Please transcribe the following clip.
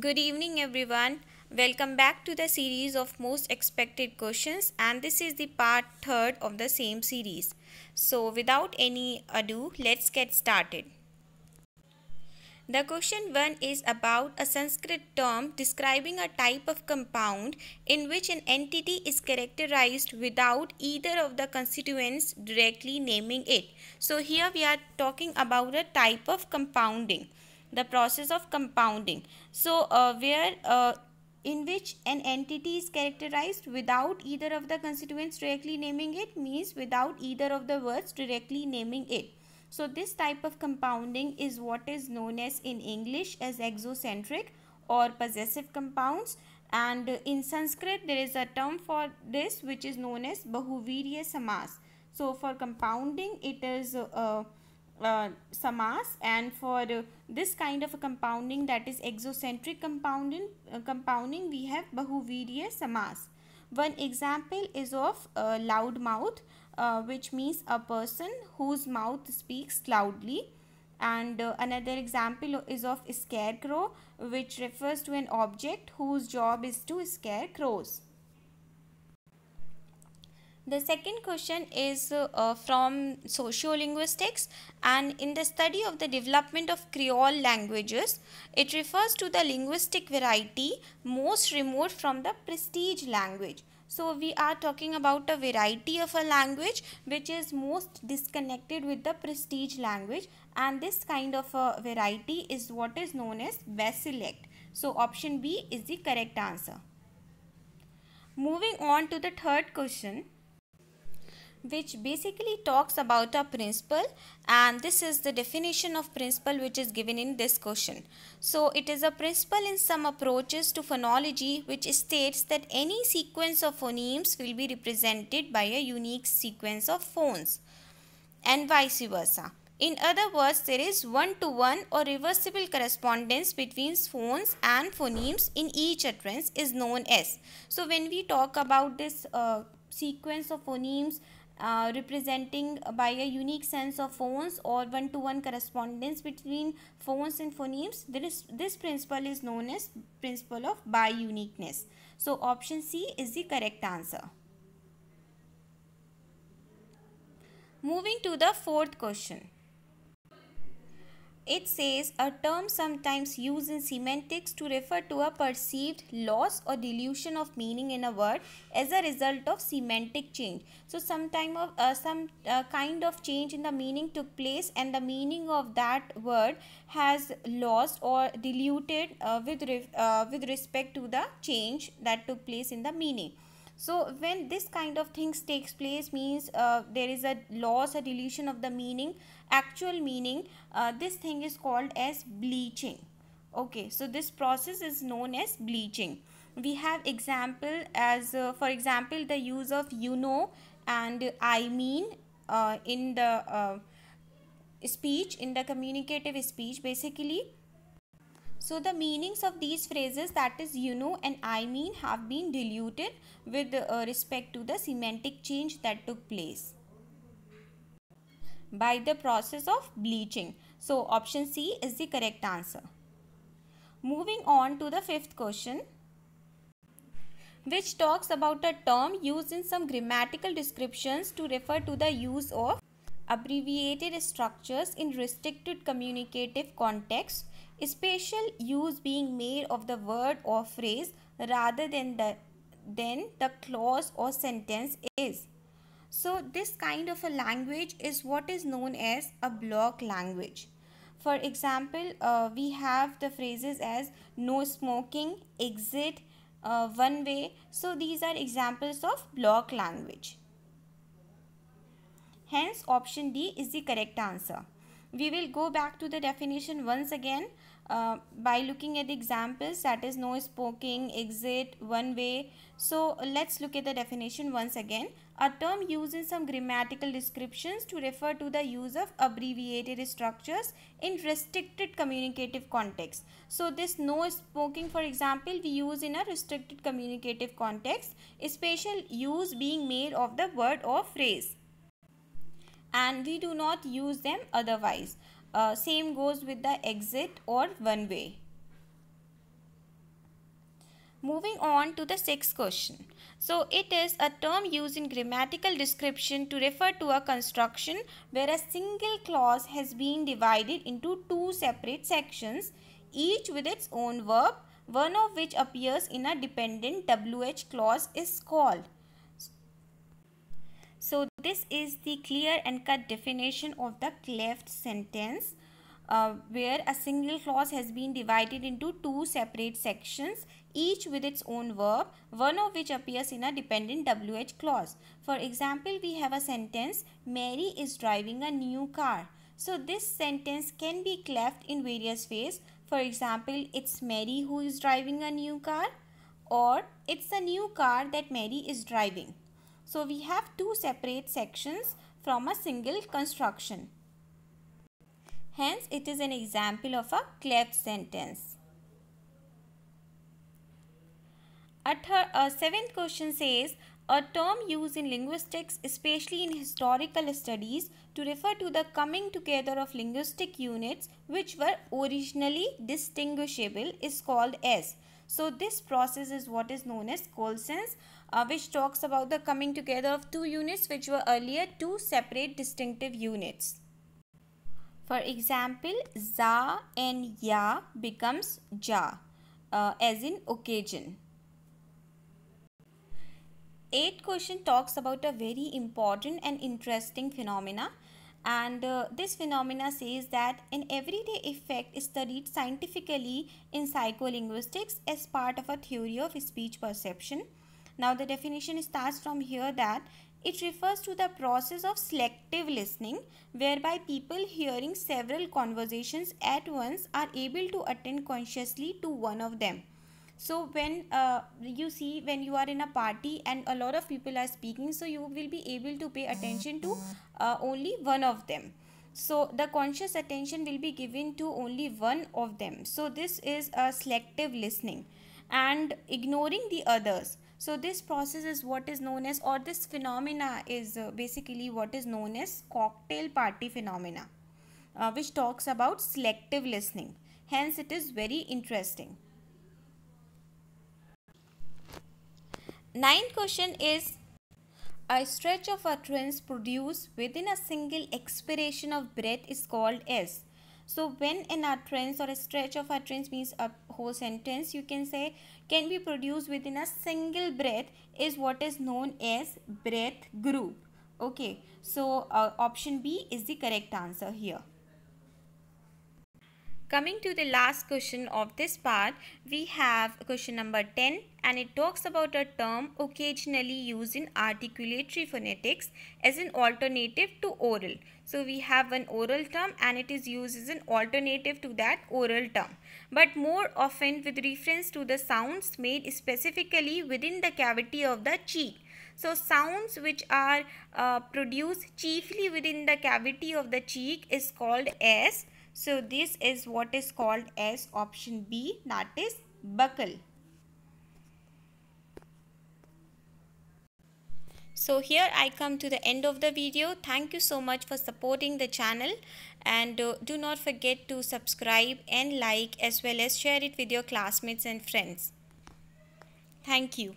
Good evening everyone. Welcome back to the series of most expected questions and this is the part third of the same series. So without any ado, let's get started. The question 1 is about a Sanskrit term describing a type of compound in which an entity is characterized without either of the constituents directly naming it. So here we are talking about a type of compounding the process of compounding so uh, where uh, in which an entity is characterized without either of the constituents directly naming it means without either of the words directly naming it so this type of compounding is what is known as in english as exocentric or possessive compounds and in sanskrit there is a term for this which is known as bahuvirya samas so for compounding it is uh, uh, Samas and for uh, this kind of compounding that is exocentric compounding, uh, compounding we have Bahuvirya Samas. One example is of uh, loud mouth uh, which means a person whose mouth speaks loudly and uh, another example is of scarecrow which refers to an object whose job is to scare crows. The second question is uh, from sociolinguistics and in the study of the development of Creole languages, it refers to the linguistic variety most remote from the prestige language. So we are talking about a variety of a language which is most disconnected with the prestige language and this kind of a variety is what is known as baselect. So option B is the correct answer. Moving on to the third question which basically talks about a principle and this is the definition of principle which is given in this question. So it is a principle in some approaches to phonology which states that any sequence of phonemes will be represented by a unique sequence of phones and vice versa. In other words, there is one-to-one -one or reversible correspondence between phones and phonemes in each utterance is known as. So when we talk about this uh, sequence of phonemes, uh, representing by a unique sense of phones or one-to-one -one correspondence between phones and phonemes. This, this principle is known as principle of bi-uniqueness. So option C is the correct answer. Moving to the fourth question. It says a term sometimes used in semantics to refer to a perceived loss or dilution of meaning in a word as a result of semantic change. So sometime of uh, some uh, kind of change in the meaning took place and the meaning of that word has lost or diluted uh, with, uh, with respect to the change that took place in the meaning so when this kind of things takes place means uh, there is a loss a deletion of the meaning actual meaning uh, this thing is called as bleaching okay so this process is known as bleaching we have example as uh, for example the use of you know and i mean uh, in the uh, speech in the communicative speech basically so the meanings of these phrases that is you know and I mean have been diluted with uh, respect to the semantic change that took place by the process of bleaching. So option C is the correct answer. Moving on to the fifth question which talks about a term used in some grammatical descriptions to refer to the use of abbreviated structures in restricted communicative context Special use being made of the word or phrase rather than the, than the clause or sentence is. So this kind of a language is what is known as a block language. For example, uh, we have the phrases as no smoking, exit, uh, one way. So these are examples of block language. Hence option D is the correct answer. We will go back to the definition once again uh, by looking at the examples that is no smoking, exit, one way. So let's look at the definition once again. A term used in some grammatical descriptions to refer to the use of abbreviated structures in restricted communicative context. So this no smoking for example we use in a restricted communicative context, a special use being made of the word or phrase and we do not use them otherwise. Uh, same goes with the exit or one way. Moving on to the sixth question. So it is a term used in grammatical description to refer to a construction where a single clause has been divided into two separate sections, each with its own verb, one of which appears in a dependent WH clause is called so this is the clear and cut definition of the cleft sentence uh, where a single clause has been divided into two separate sections each with its own verb one of which appears in a dependent WH clause. For example, we have a sentence Mary is driving a new car. So this sentence can be cleft in various ways. For example, it's Mary who is driving a new car or it's a new car that Mary is driving. So we have two separate sections from a single construction. Hence, it is an example of a cleft sentence. At her, seventh question says, a term used in linguistics, especially in historical studies, to refer to the coming together of linguistic units which were originally distinguishable is called as. So, this process is what is known as Colson's uh, which talks about the coming together of two units which were earlier two separate distinctive units. For example, za and ya becomes ja uh, as in occasion. Eighth question talks about a very important and interesting phenomena and uh, this phenomena says that an everyday effect is studied scientifically in psycholinguistics as part of a theory of speech perception now the definition starts from here that it refers to the process of selective listening whereby people hearing several conversations at once are able to attend consciously to one of them. So when uh, you see when you are in a party and a lot of people are speaking so you will be able to pay attention to uh, only one of them. So the conscious attention will be given to only one of them. So this is a selective listening and ignoring the others. So this process is what is known as or this phenomena is uh, basically what is known as cocktail party phenomena uh, which talks about selective listening. Hence it is very interesting. Ninth question is a stretch of utterance produced within a single expiration of breath is called as so when an utterance or a stretch of utterance means a whole sentence you can say can be produced within a single breath is what is known as breath group. Okay, so uh, option B is the correct answer here. Coming to the last question of this part, we have question number 10 and it talks about a term occasionally used in articulatory phonetics as an alternative to oral. So we have an oral term and it is used as an alternative to that oral term. But more often with reference to the sounds made specifically within the cavity of the cheek. So sounds which are uh, produced chiefly within the cavity of the cheek is called as so this is what is called as option B that is buckle. So here I come to the end of the video. Thank you so much for supporting the channel and uh, do not forget to subscribe and like as well as share it with your classmates and friends. Thank you.